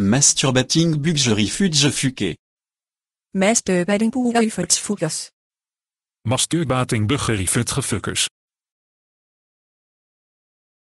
Masturbating Fuke Masturbating buggerifugefugges. Masturbating buggerifugefugges.